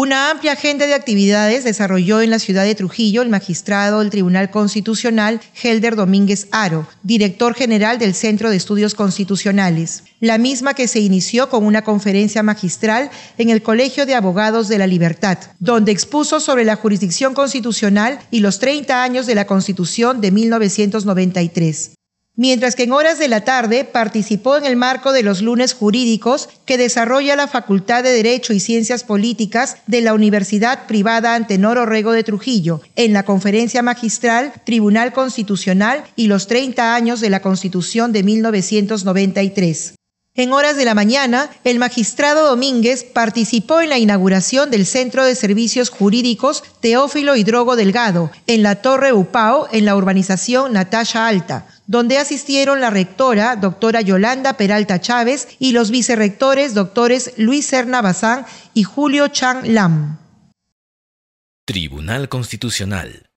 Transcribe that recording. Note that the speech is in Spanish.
Una amplia agenda de actividades desarrolló en la ciudad de Trujillo el magistrado del Tribunal Constitucional Helder Domínguez Aro, director general del Centro de Estudios Constitucionales, la misma que se inició con una conferencia magistral en el Colegio de Abogados de la Libertad, donde expuso sobre la jurisdicción constitucional y los 30 años de la Constitución de 1993 mientras que en horas de la tarde participó en el marco de los lunes jurídicos que desarrolla la Facultad de Derecho y Ciencias Políticas de la Universidad Privada Antenor Orrego de Trujillo, en la conferencia magistral Tribunal Constitucional y los 30 años de la Constitución de 1993. En horas de la mañana, el magistrado Domínguez participó en la inauguración del Centro de Servicios Jurídicos Teófilo y Drogo Delgado, en la Torre Upao, en la urbanización Natalia Alta donde asistieron la rectora, doctora Yolanda Peralta Chávez, y los vicerrectores, doctores Luis Serna Bazán y Julio Chang Lam. Tribunal Constitucional